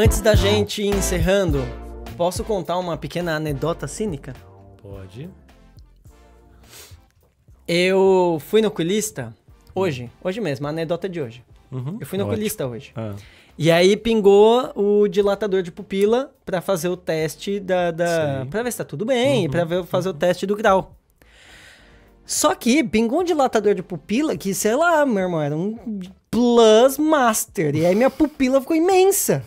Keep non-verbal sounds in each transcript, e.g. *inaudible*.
Antes da gente ir encerrando, posso contar uma pequena anedota cínica? Pode. Eu fui no oculista hoje, hoje mesmo, a anedota de hoje. Uhum, eu fui no oculista hoje. Ah. E aí pingou o dilatador de pupila para fazer o teste da. da para ver se tá tudo bem, uhum, para fazer uhum. o teste do grau. Só que pingou um dilatador de pupila que, sei lá, meu irmão, era um Plus Master. E aí minha pupila ficou imensa.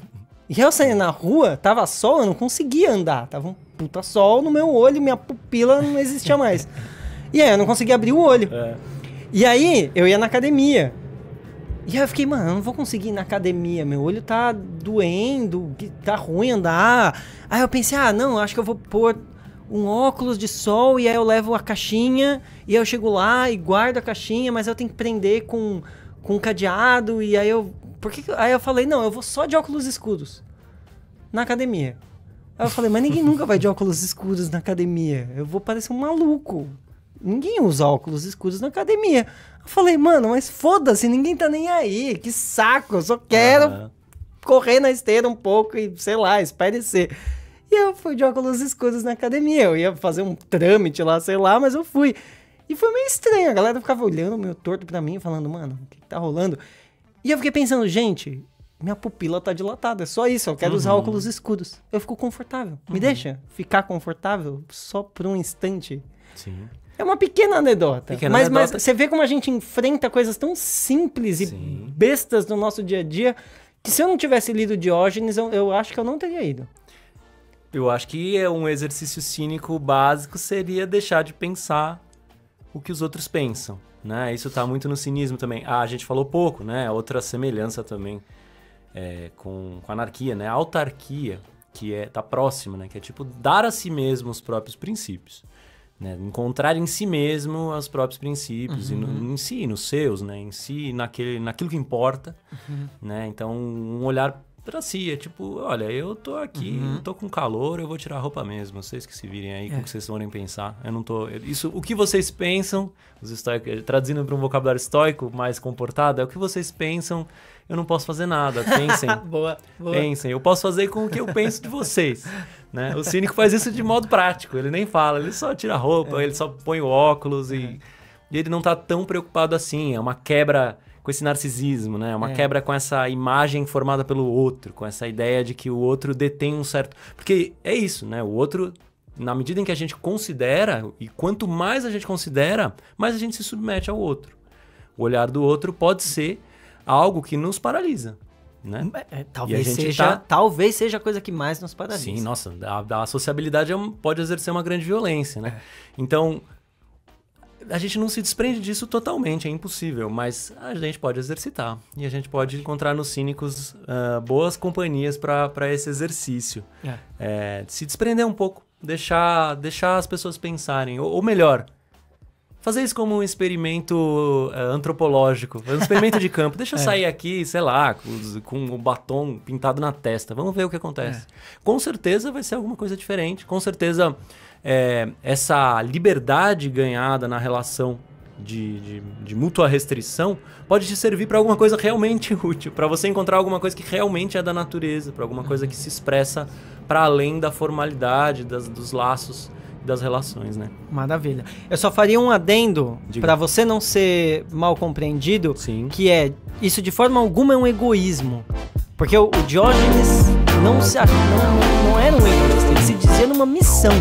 E eu saía na rua, tava sol, eu não conseguia andar. Tava um puta sol no meu olho, minha pupila não existia mais. e aí eu não conseguia abrir o olho. É. E aí eu ia na academia. E aí eu fiquei, mano, eu não vou conseguir ir na academia, meu olho tá doendo, tá ruim andar. Aí eu pensei, ah, não, acho que eu vou pôr um óculos de sol e aí eu levo a caixinha e eu chego lá e guardo a caixinha, mas eu tenho que prender com, com um cadeado e aí eu por que, que... Aí eu falei, não, eu vou só de óculos escuros na academia. Aí eu falei, mas ninguém nunca vai de óculos escuros na academia. Eu vou parecer um maluco. Ninguém usa óculos escuros na academia. Eu falei, mano, mas foda-se, ninguém tá nem aí. Que saco, eu só quero uhum. correr na esteira um pouco e, sei lá, espairecer. E eu fui de óculos escuros na academia. Eu ia fazer um trâmite lá, sei lá, mas eu fui. E foi meio estranho. A galera ficava olhando meio torto pra mim, falando, mano, o que, que tá rolando? E eu fiquei pensando, gente, minha pupila tá dilatada, é só isso, eu quero uhum. usar óculos escuros. Eu fico confortável. Uhum. Me deixa ficar confortável só por um instante. Sim. É uma pequena anedota. Pequena mas, anedota. mas você vê como a gente enfrenta coisas tão simples e Sim. bestas no nosso dia a dia que se eu não tivesse lido Diógenes, eu, eu acho que eu não teria ido. Eu acho que é um exercício cínico básico seria deixar de pensar o que os outros pensam, né? Isso está muito no cinismo também. Ah, a gente falou pouco, né? Outra semelhança também é, com, com a anarquia, né? A autarquia, que é tá próxima, né? Que é tipo dar a si mesmo os próprios princípios, né? Encontrar em si mesmo os próprios princípios uhum. e no, uhum. em si, nos seus, né? Em si, naquele, naquilo que importa, uhum. né? Então, um olhar tracia, é tipo, olha, eu tô aqui, uhum. tô com calor, eu vou tirar a roupa mesmo. Vocês que se virem aí, é. com o que vocês forem pensar. Eu não tô. Isso, o que vocês pensam, os estoicos, traduzindo para um vocabulário estoico mais comportado, é o que vocês pensam. Eu não posso fazer nada. *laughs* Pensem. boa, boa. Pensem. Eu posso fazer com o que eu penso de vocês. *laughs* né? O cínico faz isso de modo prático. Ele nem fala, ele só tira a roupa, é. ele só põe o óculos é. e, e ele não tá tão preocupado assim. É uma quebra com esse narcisismo, né? Uma é. quebra com essa imagem formada pelo outro, com essa ideia de que o outro detém um certo. Porque é isso, né? O outro, na medida em que a gente considera, e quanto mais a gente considera, mais a gente se submete ao outro. O olhar do outro pode ser algo que nos paralisa. Né? Hum, é, é, talvez, seja, tá... talvez seja a coisa que mais nos paralisa. Sim, nossa, a, a sociabilidade é um, pode exercer uma grande violência, né? É. Então, a gente não se desprende disso totalmente, é impossível, mas a gente pode exercitar e a gente pode encontrar nos cínicos uh, boas companhias para esse exercício. É. É, se desprender um pouco, deixar, deixar as pessoas pensarem, ou, ou melhor, fazer isso como um experimento uh, antropológico, um experimento de campo. Deixa eu *laughs* é. sair aqui, sei lá, com um batom pintado na testa. Vamos ver o que acontece. É. Com certeza vai ser alguma coisa diferente. Com certeza é, essa liberdade ganhada na relação de, de, de mútua restrição pode te servir para alguma coisa realmente *laughs* útil, para você encontrar alguma coisa que realmente é da natureza, para alguma coisa que se expressa para além da formalidade, das, dos laços das relações, né? Maravilha. Eu só faria um adendo para você não ser mal compreendido, Sim. que é isso de forma alguma é um egoísmo, porque o, o Diógenes não se não, não era um egoísta, ele se dizia numa missão,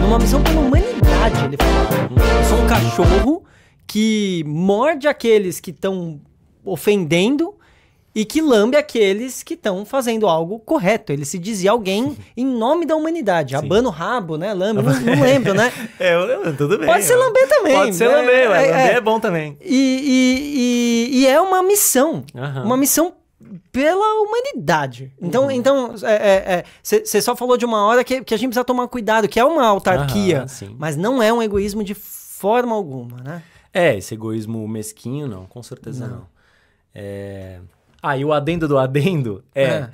numa missão pela humanidade. Ele falou: sou um cachorro que morde aqueles que estão ofendendo e que lambe aqueles que estão fazendo algo correto. Ele se dizia alguém *laughs* em nome da humanidade. Abano rabo, né? Lambe, não, *laughs* não lembro, né? é, tudo bem. Pode ser é. lamber também. Pode ser né? lamber, é, é, lamber é, é, bom também. E, e, e, e é uma missão, uhum. uma missão pela humanidade. Então, uhum. então você é, é, é, só falou de uma hora que, que, a gente precisa tomar cuidado, que é uma autarquia, uhum, mas não é um egoísmo de forma alguma, né? É, esse egoísmo mesquinho, não, com certeza não. não. É... Ah, e o adendo do adendo é. é.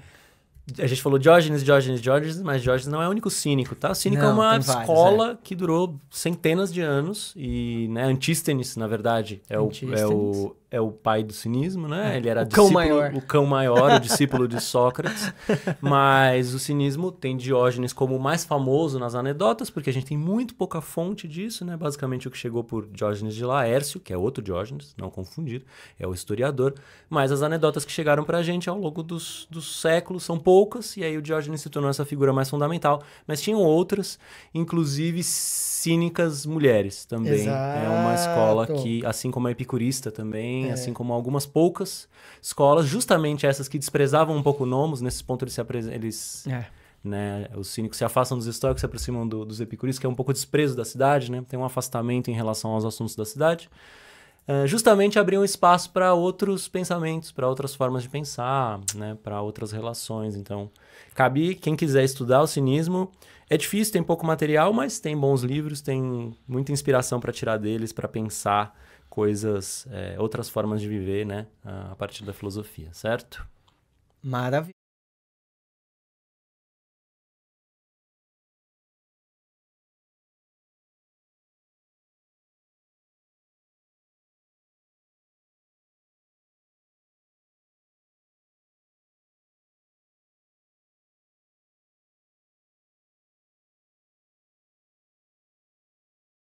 A gente falou Diógenes, Diógenes, Diógenes, mas Diógenes não é o único cínico, tá? O cínico é não, é uma escola vários, é. que durou centenas de anos e, né, Antístenes, na verdade, é o, é o é o pai do cinismo, né? É, Ele era o cão maior. o cão maior, o *laughs* discípulo de Sócrates. Mas o cinismo tem Diógenes como o mais famoso nas anedotas, porque a gente tem muito pouca fonte disso, né? Basicamente o que chegou por Diógenes de Laércio, que é outro Diógenes, não confundir, é o historiador. Mas as anedotas que chegaram para a gente ao longo dos, dos séculos são poucas, e aí o Diógenes se tornou essa figura mais fundamental. Mas tinham outras, inclusive cínicas mulheres também. Exato. É uma escola que, assim como a epicurista também, também, é. assim como algumas poucas escolas, justamente essas que desprezavam um pouco o nomos, nesse ponto eles se eles é. Né? Os cínicos se afastam dos históricos, se aproximam do, dos epicuristas, que é um pouco desprezo da cidade, né? Tem um afastamento em relação aos assuntos da cidade. É, justamente abriam espaço para outros pensamentos, para outras formas de pensar, né? Para outras relações. Então, cabe quem quiser estudar o cinismo. É difícil, tem pouco material, mas tem bons livros, tem muita inspiração para tirar deles, para pensar coisas, é, outras formas de viver, né? A partir da filosofia, certo? Maravilha.